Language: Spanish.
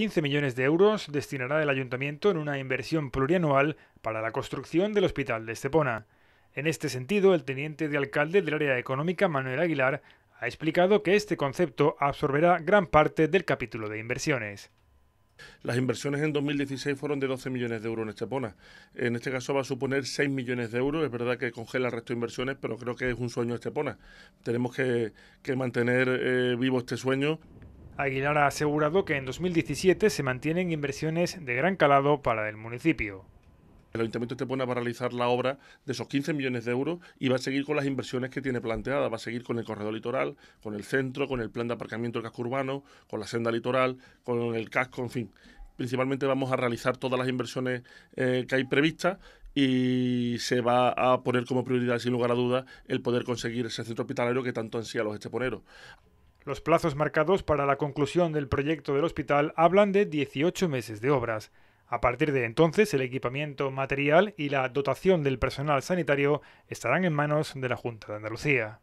15 millones de euros destinará el ayuntamiento en una inversión plurianual para la construcción del hospital de Estepona. En este sentido, el teniente de alcalde del área económica, Manuel Aguilar, ha explicado que este concepto absorberá gran parte del capítulo de inversiones. Las inversiones en 2016 fueron de 12 millones de euros en Estepona. En este caso va a suponer 6 millones de euros. Es verdad que congela el resto de inversiones, pero creo que es un sueño Estepona. Tenemos que, mantener eh, vivo este sueño. Aguilar ha asegurado que en 2017 se mantienen inversiones de gran calado para el municipio. El ayuntamiento te pone a realizar la obra de esos 15 millones de euros y va a seguir con las inversiones que tiene planteadas. Va a seguir con el corredor litoral, con el centro, con el plan de aparcamiento del casco urbano, con la senda litoral, con el casco, en fin. Principalmente vamos a realizar todas las inversiones eh, que hay previstas y se va a poner como prioridad, sin lugar a duda el poder conseguir ese centro hospitalario que tanto ansía los esteponeros. Los plazos marcados para la conclusión del proyecto del hospital hablan de 18 meses de obras. A partir de entonces, el equipamiento material y la dotación del personal sanitario estarán en manos de la Junta de Andalucía.